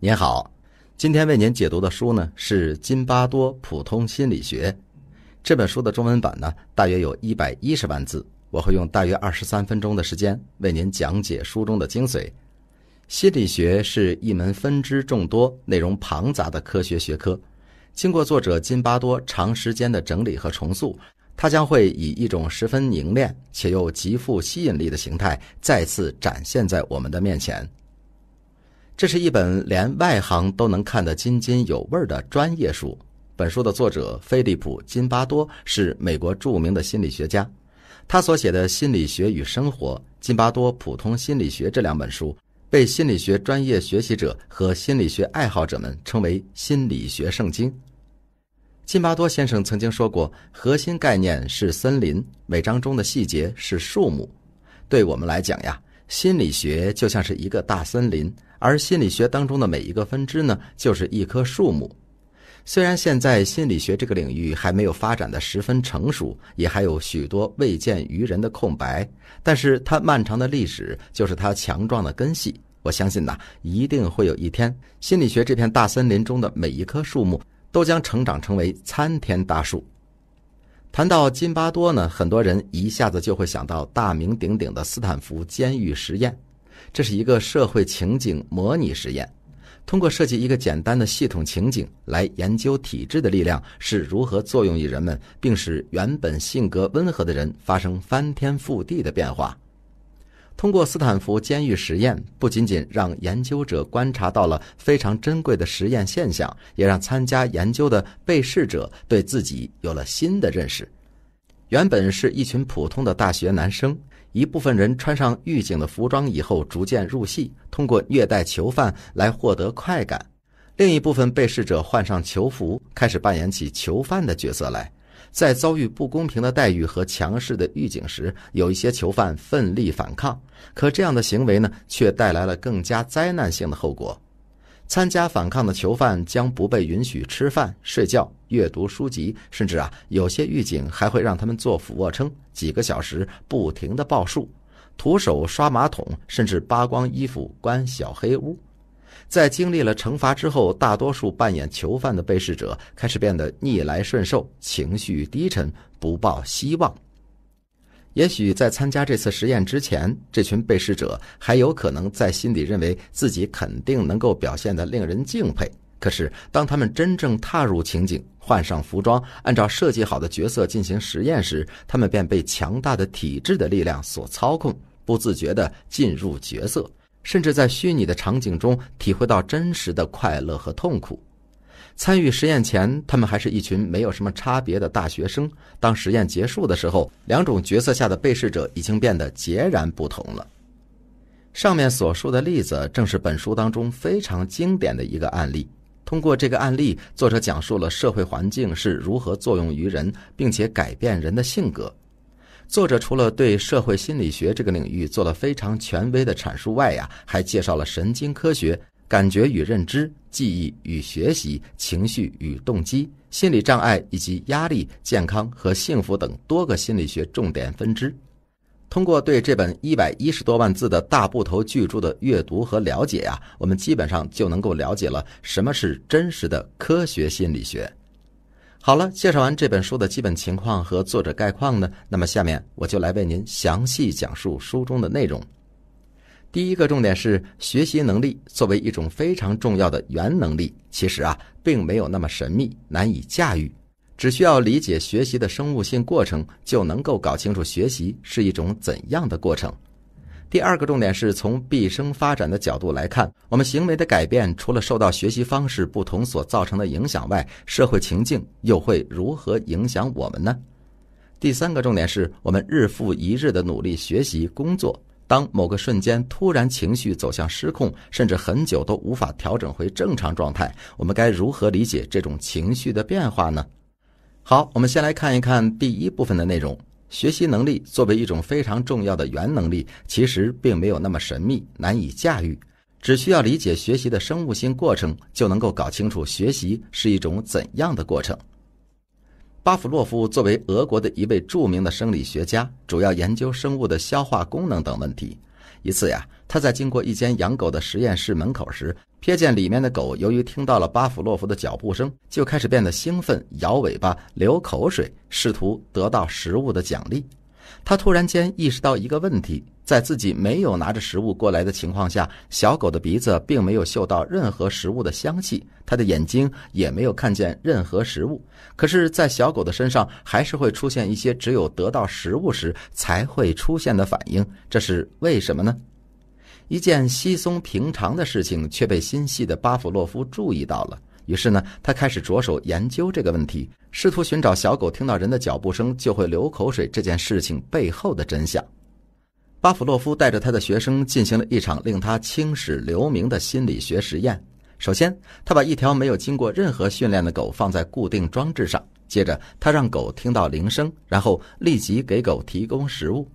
您好，今天为您解读的书呢是《津巴多普通心理学》这本书的中文版呢，大约有一百一十万字，我会用大约二十三分钟的时间为您讲解书中的精髓。心理学是一门分支众多、内容庞杂的科学学科，经过作者津巴多长时间的整理和重塑，它将会以一种十分凝练且又极富吸引力的形态再次展现在我们的面前。这是一本连外行都能看得津津有味儿的专业书。本书的作者菲利普·金巴多是美国著名的心理学家，他所写的《心理学与生活》《金巴多普通心理学》这两本书被心理学专业学习者和心理学爱好者们称为心理学圣经。金巴多先生曾经说过：“核心概念是森林，每章中的细节是树木。”对我们来讲呀，心理学就像是一个大森林。而心理学当中的每一个分支呢，就是一棵树木。虽然现在心理学这个领域还没有发展的十分成熟，也还有许多未见于人的空白，但是它漫长的历史就是它强壮的根系。我相信呐，一定会有一天，心理学这片大森林中的每一棵树木都将成长成为参天大树。谈到津巴多呢，很多人一下子就会想到大名鼎鼎的斯坦福监狱实验。这是一个社会情景模拟实验，通过设计一个简单的系统情景来研究体制的力量是如何作用于人们，并使原本性格温和的人发生翻天覆地的变化。通过斯坦福监狱实验，不仅仅让研究者观察到了非常珍贵的实验现象，也让参加研究的被试者对自己有了新的认识。原本是一群普通的大学男生。一部分人穿上狱警的服装以后，逐渐入戏，通过虐待囚犯来获得快感；另一部分被试者换上囚服，开始扮演起囚犯的角色来。在遭遇不公平的待遇和强势的狱警时，有一些囚犯奋力反抗，可这样的行为呢，却带来了更加灾难性的后果。参加反抗的囚犯将不被允许吃饭、睡觉、阅读书籍，甚至啊，有些狱警还会让他们做俯卧撑几个小时，不停的报数，徒手刷马桶，甚至扒光衣服关小黑屋。在经历了惩罚之后，大多数扮演囚犯的被试者开始变得逆来顺受，情绪低沉，不抱希望。也许在参加这次实验之前，这群被试者还有可能在心里认为自己肯定能够表现得令人敬佩。可是，当他们真正踏入情景、换上服装、按照设计好的角色进行实验时，他们便被强大的体制的力量所操控，不自觉地进入角色，甚至在虚拟的场景中体会到真实的快乐和痛苦。参与实验前，他们还是一群没有什么差别的大学生。当实验结束的时候，两种角色下的被试者已经变得截然不同了。上面所述的例子正是本书当中非常经典的一个案例。通过这个案例，作者讲述了社会环境是如何作用于人，并且改变人的性格。作者除了对社会心理学这个领域做了非常权威的阐述外呀，还介绍了神经科学。感觉与认知、记忆与学习、情绪与动机、心理障碍以及压力、健康和幸福等多个心理学重点分支。通过对这本一百一十多万字的大部头巨著的阅读和了解呀，我们基本上就能够了解了什么是真实的科学心理学。好了，介绍完这本书的基本情况和作者概况呢，那么下面我就来为您详细讲述书中的内容。第一个重点是学习能力作为一种非常重要的原能力，其实啊，并没有那么神秘难以驾驭，只需要理解学习的生物性过程，就能够搞清楚学习是一种怎样的过程。第二个重点是从毕生发展的角度来看，我们行为的改变除了受到学习方式不同所造成的影响外，社会情境又会如何影响我们呢？第三个重点是我们日复一日的努力学习工作。当某个瞬间突然情绪走向失控，甚至很久都无法调整回正常状态，我们该如何理解这种情绪的变化呢？好，我们先来看一看第一部分的内容。学习能力作为一种非常重要的原能力，其实并没有那么神秘难以驾驭，只需要理解学习的生物性过程，就能够搞清楚学习是一种怎样的过程。巴甫洛夫作为俄国的一位著名的生理学家，主要研究生物的消化功能等问题。一次呀，他在经过一间养狗的实验室门口时，瞥见里面的狗，由于听到了巴甫洛夫的脚步声，就开始变得兴奋，摇尾巴，流口水，试图得到食物的奖励。他突然间意识到一个问题。在自己没有拿着食物过来的情况下，小狗的鼻子并没有嗅到任何食物的香气，它的眼睛也没有看见任何食物。可是，在小狗的身上还是会出现一些只有得到食物时才会出现的反应，这是为什么呢？一件稀松平常的事情却被心细的巴甫洛夫注意到了，于是呢，他开始着手研究这个问题，试图寻找小狗听到人的脚步声就会流口水这件事情背后的真相。巴甫洛夫带着他的学生进行了一场令他青史留名的心理学实验。首先，他把一条没有经过任何训练的狗放在固定装置上，接着他让狗听到铃声，然后立即给狗提供食物。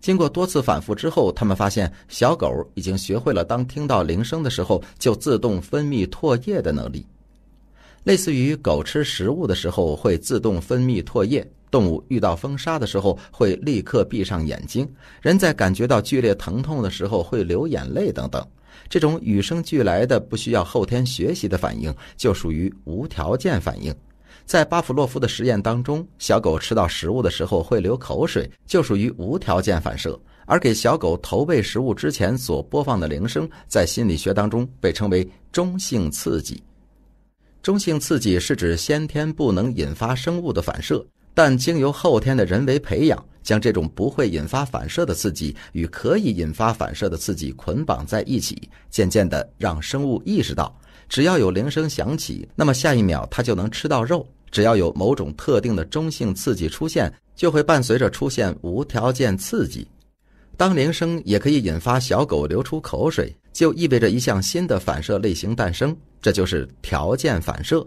经过多次反复之后，他们发现小狗已经学会了当听到铃声的时候就自动分泌唾液的能力，类似于狗吃食物的时候会自动分泌唾液。动物遇到风沙的时候会立刻闭上眼睛，人在感觉到剧烈疼痛的时候会流眼泪等等，这种与生俱来的、不需要后天学习的反应就属于无条件反应。在巴甫洛夫的实验当中，小狗吃到食物的时候会流口水，就属于无条件反射；而给小狗投喂食物之前所播放的铃声，在心理学当中被称为中性刺激。中性刺激是指先天不能引发生物的反射。但经由后天的人为培养，将这种不会引发反射的刺激与可以引发反射的刺激捆绑在一起，渐渐地让生物意识到，只要有铃声响起，那么下一秒它就能吃到肉；只要有某种特定的中性刺激出现，就会伴随着出现无条件刺激。当铃声也可以引发小狗流出口水，就意味着一项新的反射类型诞生，这就是条件反射。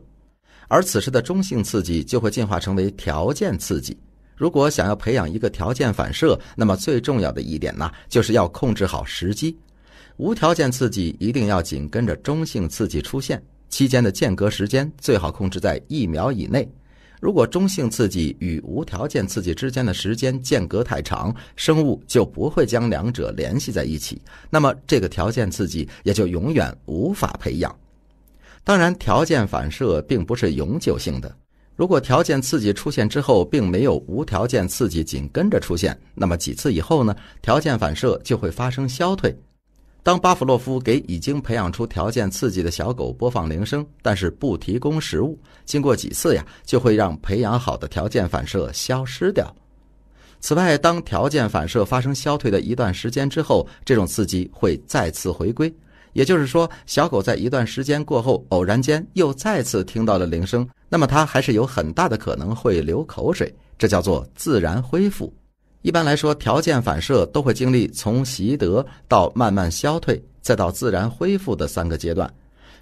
而此时的中性刺激就会进化成为条件刺激。如果想要培养一个条件反射，那么最重要的一点呢，就是要控制好时机。无条件刺激一定要紧跟着中性刺激出现，期间的间隔时间最好控制在一秒以内。如果中性刺激与无条件刺激之间的时间间隔太长，生物就不会将两者联系在一起，那么这个条件刺激也就永远无法培养。当然，条件反射并不是永久性的。如果条件刺激出现之后，并没有无条件刺激紧跟着出现，那么几次以后呢，条件反射就会发生消退。当巴甫洛夫给已经培养出条件刺激的小狗播放铃声，但是不提供食物，经过几次呀，就会让培养好的条件反射消失掉。此外，当条件反射发生消退的一段时间之后，这种刺激会再次回归。也就是说，小狗在一段时间过后，偶然间又再次听到了铃声，那么它还是有很大的可能会流口水。这叫做自然恢复。一般来说，条件反射都会经历从习得到慢慢消退，再到自然恢复的三个阶段。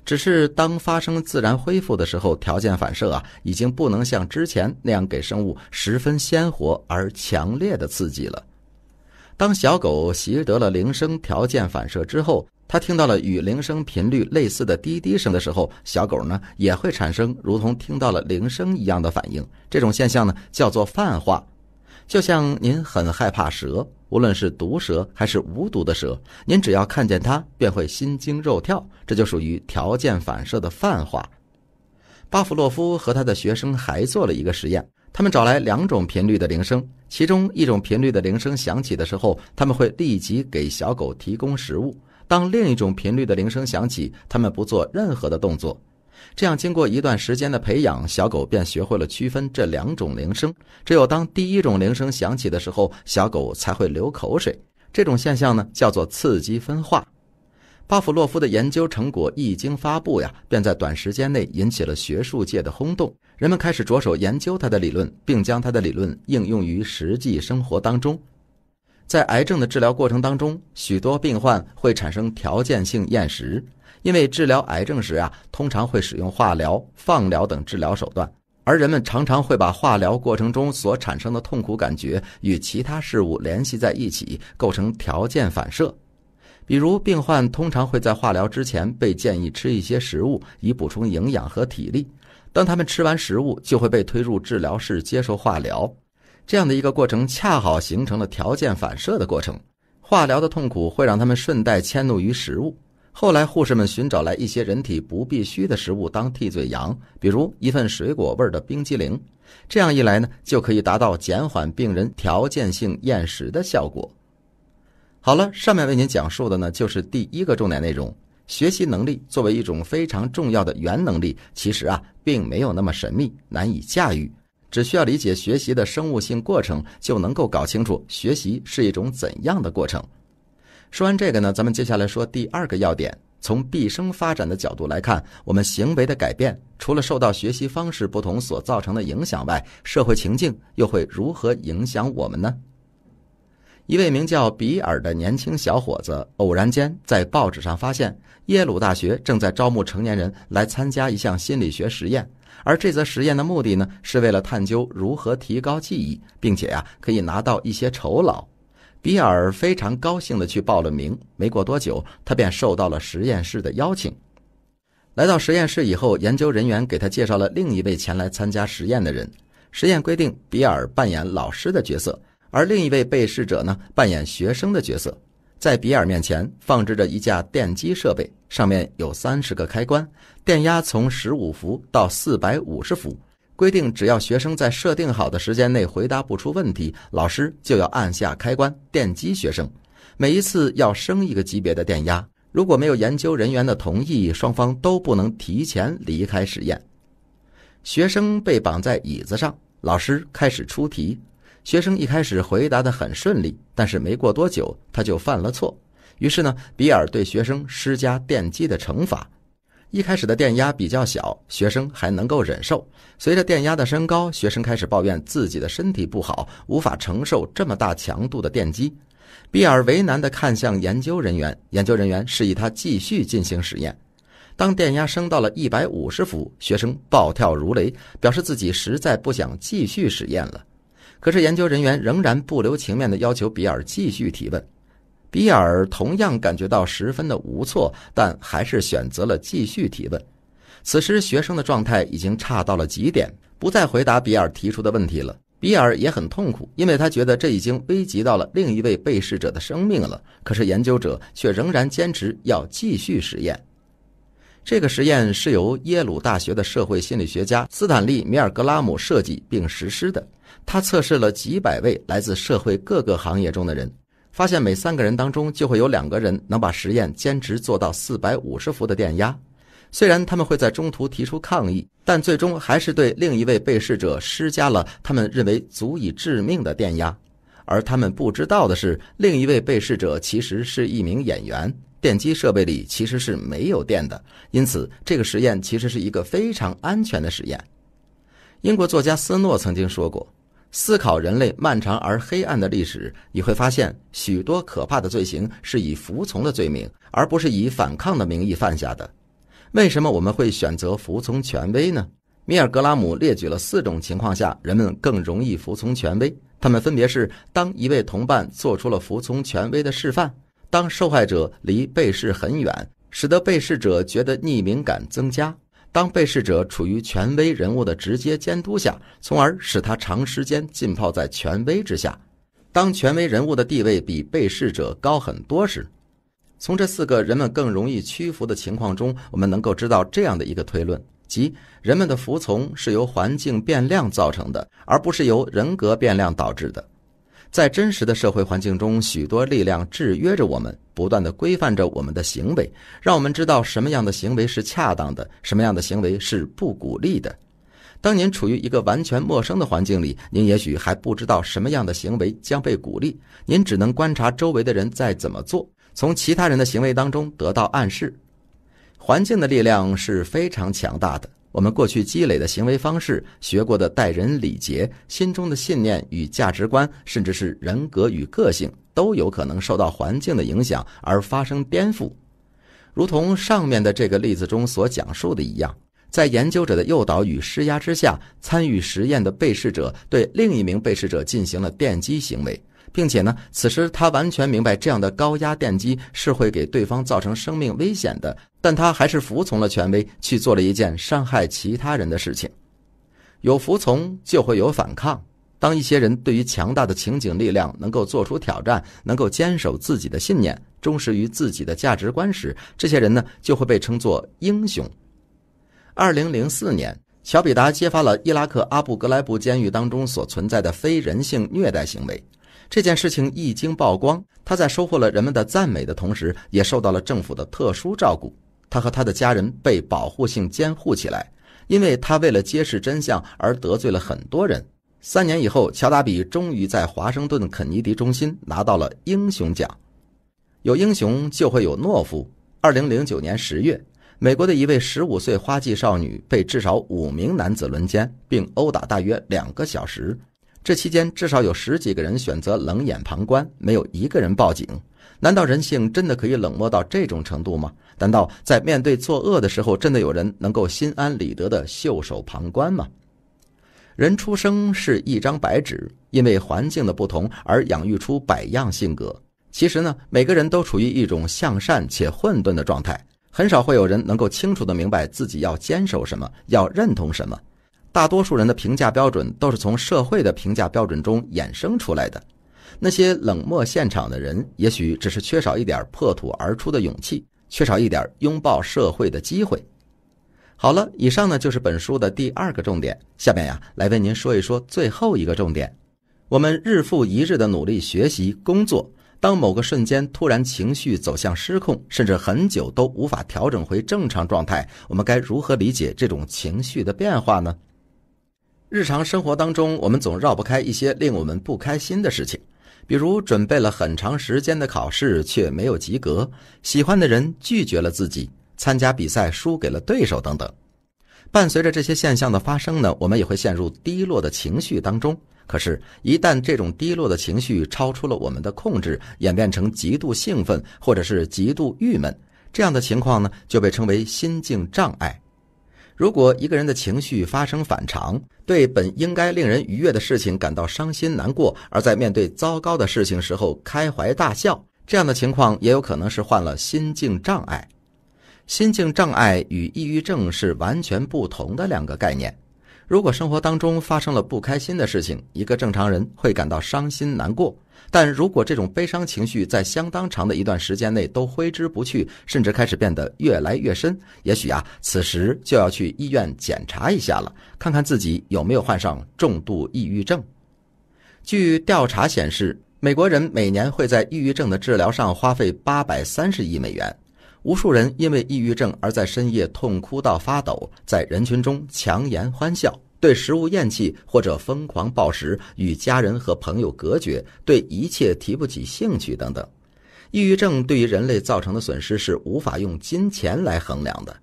只是当发生自然恢复的时候，条件反射啊，已经不能像之前那样给生物十分鲜活而强烈的刺激了。当小狗习得了铃声条件反射之后，他听到了与铃声频率类似的滴滴声的时候，小狗呢也会产生如同听到了铃声一样的反应。这种现象呢叫做泛化，就像您很害怕蛇，无论是毒蛇还是无毒的蛇，您只要看见它便会心惊肉跳，这就属于条件反射的泛化。巴甫洛夫和他的学生还做了一个实验，他们找来两种频率的铃声，其中一种频率的铃声响起的时候，他们会立即给小狗提供食物。当另一种频率的铃声响起，他们不做任何的动作。这样，经过一段时间的培养，小狗便学会了区分这两种铃声。只有当第一种铃声响起的时候，小狗才会流口水。这种现象呢，叫做刺激分化。巴甫洛夫的研究成果一经发布呀，便在短时间内引起了学术界的轰动。人们开始着手研究他的理论，并将他的理论应用于实际生活当中。在癌症的治疗过程当中，许多病患会产生条件性厌食，因为治疗癌症时啊，通常会使用化疗、放疗等治疗手段，而人们常常会把化疗过程中所产生的痛苦感觉与其他事物联系在一起，构成条件反射。比如，病患通常会在化疗之前被建议吃一些食物，以补充营养和体力。当他们吃完食物，就会被推入治疗室接受化疗。这样的一个过程恰好形成了条件反射的过程。化疗的痛苦会让他们顺带迁怒于食物。后来，护士们寻找来一些人体不必须的食物当替罪羊，比如一份水果味儿的冰激凌。这样一来呢，就可以达到减缓病人条件性厌食的效果。好了，上面为您讲述的呢，就是第一个重点内容。学习能力作为一种非常重要的原能力，其实啊，并没有那么神秘，难以驾驭。只需要理解学习的生物性过程，就能够搞清楚学习是一种怎样的过程。说完这个呢，咱们接下来说第二个要点。从毕生发展的角度来看，我们行为的改变除了受到学习方式不同所造成的影响外，社会情境又会如何影响我们呢？一位名叫比尔的年轻小伙子偶然间在报纸上发现，耶鲁大学正在招募成年人来参加一项心理学实验。而这则实验的目的呢，是为了探究如何提高记忆，并且呀，可以拿到一些酬劳。比尔非常高兴地去报了名，没过多久，他便受到了实验室的邀请。来到实验室以后，研究人员给他介绍了另一位前来参加实验的人。实验规定，比尔扮演老师的角色，而另一位被试者呢，扮演学生的角色。在比尔面前放置着一架电机设备，上面有三十个开关，电压从十五伏到四百五十伏。规定，只要学生在设定好的时间内回答不出问题，老师就要按下开关，电击学生。每一次要升一个级别的电压。如果没有研究人员的同意，双方都不能提前离开实验。学生被绑在椅子上，老师开始出题。学生一开始回答得很顺利，但是没过多久他就犯了错。于是呢，比尔对学生施加电击的惩罚。一开始的电压比较小，学生还能够忍受。随着电压的升高，学生开始抱怨自己的身体不好，无法承受这么大强度的电击。比尔为难地看向研究人员，研究人员示意他继续进行实验。当电压升到了一百五十伏，学生暴跳如雷，表示自己实在不想继续实验了。可是研究人员仍然不留情面的要求比尔继续提问，比尔同样感觉到十分的无措，但还是选择了继续提问。此时学生的状态已经差到了极点，不再回答比尔提出的问题了。比尔也很痛苦，因为他觉得这已经危及到了另一位被试者的生命了。可是研究者却仍然坚持要继续实验。这个实验是由耶鲁大学的社会心理学家斯坦利·米尔格拉姆设计并实施的。他测试了几百位来自社会各个行业中的人，发现每三个人当中就会有两个人能把实验坚持做到四百五十伏的电压。虽然他们会在中途提出抗议，但最终还是对另一位被试者施加了他们认为足以致命的电压。而他们不知道的是，另一位被试者其实是一名演员。电机设备里其实是没有电的，因此这个实验其实是一个非常安全的实验。英国作家斯诺曾经说过：“思考人类漫长而黑暗的历史，你会发现许多可怕的罪行是以服从的罪名，而不是以反抗的名义犯下的。为什么我们会选择服从权威呢？”米尔格拉姆列举了四种情况下人们更容易服从权威，他们分别是：当一位同伴做出了服从权威的示范。当受害者离被试很远，使得被试者觉得匿名感增加；当被试者处于权威人物的直接监督下，从而使他长时间浸泡在权威之下；当权威人物的地位比被试者高很多时，从这四个人们更容易屈服的情况中，我们能够知道这样的一个推论：即人们的服从是由环境变量造成的，而不是由人格变量导致的。在真实的社会环境中，许多力量制约着我们，不断的规范着我们的行为，让我们知道什么样的行为是恰当的，什么样的行为是不鼓励的。当您处于一个完全陌生的环境里，您也许还不知道什么样的行为将被鼓励，您只能观察周围的人在怎么做，从其他人的行为当中得到暗示。环境的力量是非常强大的。我们过去积累的行为方式、学过的待人礼节、心中的信念与价值观，甚至是人格与个性，都有可能受到环境的影响而发生颠覆。如同上面的这个例子中所讲述的一样，在研究者的诱导与施压之下，参与实验的被试者对另一名被试者进行了电击行为。并且呢，此时他完全明白这样的高压电击是会给对方造成生命危险的，但他还是服从了权威，去做了一件伤害其他人的事情。有服从就会有反抗。当一些人对于强大的情景力量能够做出挑战，能够坚守自己的信念，忠实于自己的价值观时，这些人呢就会被称作英雄。二零零四年，乔比达揭发了伊拉克阿布格莱布监狱当中所存在的非人性虐待行为。这件事情一经曝光，他在收获了人们的赞美的同时，也受到了政府的特殊照顾。他和他的家人被保护性监护起来，因为他为了揭示真相而得罪了很多人。三年以后，乔达比终于在华盛顿肯尼迪中心拿到了英雄奖。有英雄就会有懦夫。二零零九年十月，美国的一位十五岁花季少女被至少五名男子轮奸并殴打大约两个小时。这期间至少有十几个人选择冷眼旁观，没有一个人报警。难道人性真的可以冷漠到这种程度吗？难道在面对作恶的时候，真的有人能够心安理得的袖手旁观吗？人出生是一张白纸，因为环境的不同而养育出百样性格。其实呢，每个人都处于一种向善且混沌的状态，很少会有人能够清楚的明白自己要坚守什么，要认同什么。大多数人的评价标准都是从社会的评价标准中衍生出来的。那些冷漠现场的人，也许只是缺少一点破土而出的勇气，缺少一点拥抱社会的机会。好了，以上呢就是本书的第二个重点。下面呀，来为您说一说最后一个重点。我们日复一日的努力学习、工作，当某个瞬间突然情绪走向失控，甚至很久都无法调整回正常状态，我们该如何理解这种情绪的变化呢？日常生活当中，我们总绕不开一些令我们不开心的事情，比如准备了很长时间的考试却没有及格，喜欢的人拒绝了自己，参加比赛输给了对手等等。伴随着这些现象的发生呢，我们也会陷入低落的情绪当中。可是，一旦这种低落的情绪超出了我们的控制，演变成极度兴奋或者是极度郁闷，这样的情况呢，就被称为心境障碍。如果一个人的情绪发生反常，对本应该令人愉悦的事情感到伤心难过，而在面对糟糕的事情时候开怀大笑，这样的情况也有可能是患了心境障碍。心境障碍与抑郁症是完全不同的两个概念。如果生活当中发生了不开心的事情，一个正常人会感到伤心难过。但如果这种悲伤情绪在相当长的一段时间内都挥之不去，甚至开始变得越来越深，也许啊，此时就要去医院检查一下了，看看自己有没有患上重度抑郁症。据调查显示，美国人每年会在抑郁症的治疗上花费八百三十亿美元。无数人因为抑郁症而在深夜痛哭到发抖，在人群中强颜欢笑，对食物厌弃或者疯狂暴食，与家人和朋友隔绝，对一切提不起兴趣等等。抑郁症对于人类造成的损失是无法用金钱来衡量的。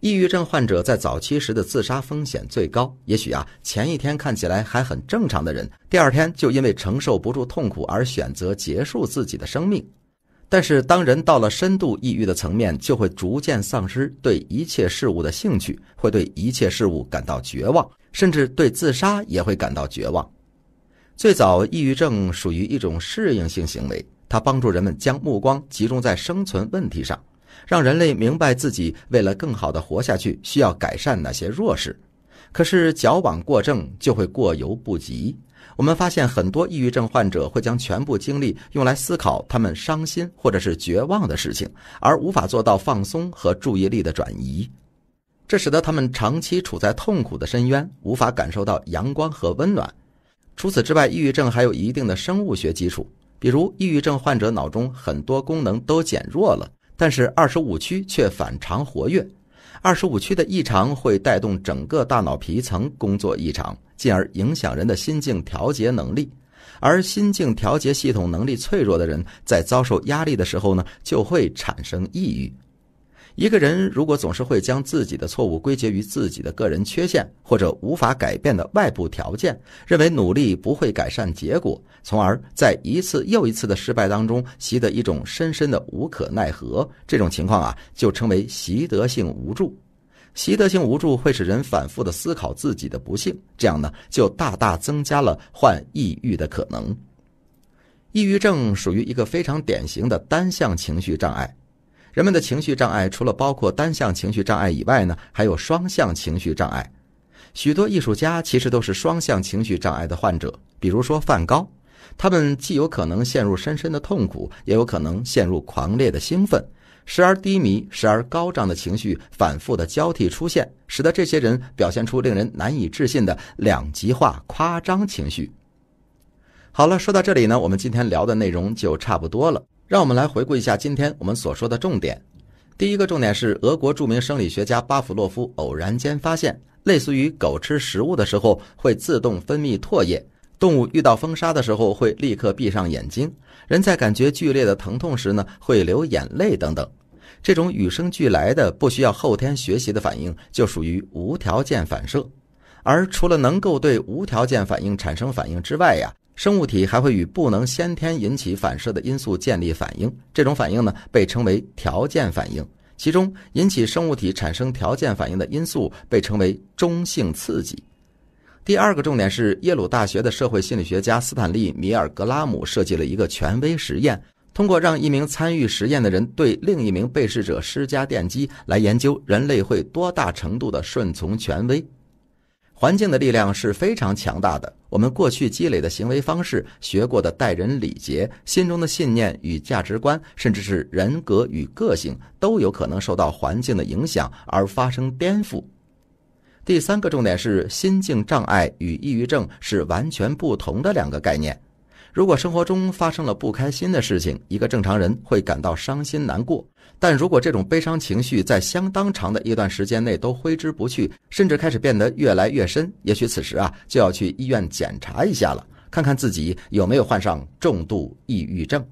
抑郁症患者在早期时的自杀风险最高，也许啊，前一天看起来还很正常的人，第二天就因为承受不住痛苦而选择结束自己的生命。但是，当人到了深度抑郁的层面，就会逐渐丧失对一切事物的兴趣，会对一切事物感到绝望，甚至对自杀也会感到绝望。最早，抑郁症属于一种适应性行为，它帮助人们将目光集中在生存问题上，让人类明白自己为了更好的活下去，需要改善哪些弱势。可是，矫枉过正就会过犹不及。我们发现很多抑郁症患者会将全部精力用来思考他们伤心或者是绝望的事情，而无法做到放松和注意力的转移，这使得他们长期处在痛苦的深渊，无法感受到阳光和温暖。除此之外，抑郁症还有一定的生物学基础，比如抑郁症患者脑中很多功能都减弱了，但是二十五区却反常活跃。二十五区的异常会带动整个大脑皮层工作异常，进而影响人的心境调节能力。而心境调节系统能力脆弱的人，在遭受压力的时候呢，就会产生抑郁。一个人如果总是会将自己的错误归结于自己的个人缺陷或者无法改变的外部条件，认为努力不会改善结果，从而在一次又一次的失败当中习得一种深深的无可奈何，这种情况啊就称为习得性无助。习得性无助会使人反复的思考自己的不幸，这样呢就大大增加了患抑郁的可能。抑郁症属于一个非常典型的单向情绪障碍。人们的情绪障碍除了包括单向情绪障碍以外呢，还有双向情绪障碍。许多艺术家其实都是双向情绪障碍的患者，比如说梵高，他们既有可能陷入深深的痛苦，也有可能陷入狂烈的兴奋，时而低迷，时而高涨的情绪反复的交替出现，使得这些人表现出令人难以置信的两极化、夸张情绪。好了，说到这里呢，我们今天聊的内容就差不多了。让我们来回顾一下今天我们所说的重点。第一个重点是，俄国著名生理学家巴甫洛夫偶然间发现，类似于狗吃食物的时候会自动分泌唾液，动物遇到风沙的时候会立刻闭上眼睛，人在感觉剧烈的疼痛时呢会流眼泪等等。这种与生俱来的、不需要后天学习的反应，就属于无条件反射。而除了能够对无条件反应产生反应之外呀。生物体还会与不能先天引起反射的因素建立反应，这种反应呢被称为条件反应。其中引起生物体产生条件反应的因素被称为中性刺激。第二个重点是，耶鲁大学的社会心理学家斯坦利米尔格拉姆设计了一个权威实验，通过让一名参与实验的人对另一名被试者施加电击来研究人类会多大程度的顺从权威。环境的力量是非常强大的。我们过去积累的行为方式、学过的待人礼节、心中的信念与价值观，甚至是人格与个性，都有可能受到环境的影响而发生颠覆。第三个重点是，心境障碍与抑郁症是完全不同的两个概念。如果生活中发生了不开心的事情，一个正常人会感到伤心难过。但如果这种悲伤情绪在相当长的一段时间内都挥之不去，甚至开始变得越来越深，也许此时啊就要去医院检查一下了，看看自己有没有患上重度抑郁症。